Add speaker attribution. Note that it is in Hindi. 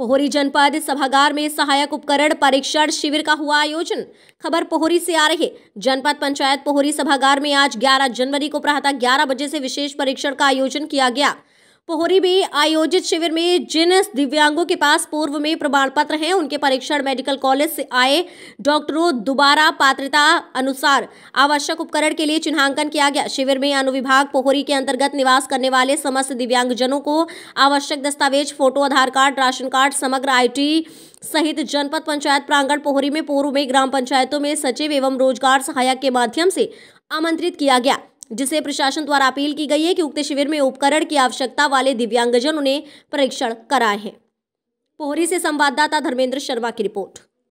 Speaker 1: पोहरी जनपद सभागार में सहायक उपकरण परीक्षण शिविर का हुआ आयोजन खबर पोहरी से आ रही जनपद पंचायत पोहरी सभागार में आज 11 जनवरी को प्रातः 11 बजे से विशेष परीक्षण का आयोजन किया गया पोहरी में आयोजित शिविर में जिन दिव्यांगों के पास पूर्व में प्रमाण पत्र हैं उनके परीक्षण मेडिकल कॉलेज से आए डॉक्टरों दोबारा पात्रता अनुसार आवश्यक उपकरण के लिए चिन्हांकन किया गया शिविर में अनुविभाग पोहरी के अंतर्गत निवास करने वाले समस्त दिव्यांगजनों को आवश्यक दस्तावेज photo Aadhaar card ration card Samagra आई सहित जनपद पंचायत प्रांगण पोहरी में पूर्व में ग्राम पंचायतों में सचिव एवं रोजगार सहायक के माध्यम से आमंत्रित किया गया जिसे प्रशासन द्वारा अपील की गई है कि उक्त शिविर में उपकरण की आवश्यकता वाले दिव्यांगजनों ने परीक्षण कराए हैं पोहरी से संवाददाता धर्मेंद्र शर्मा की रिपोर्ट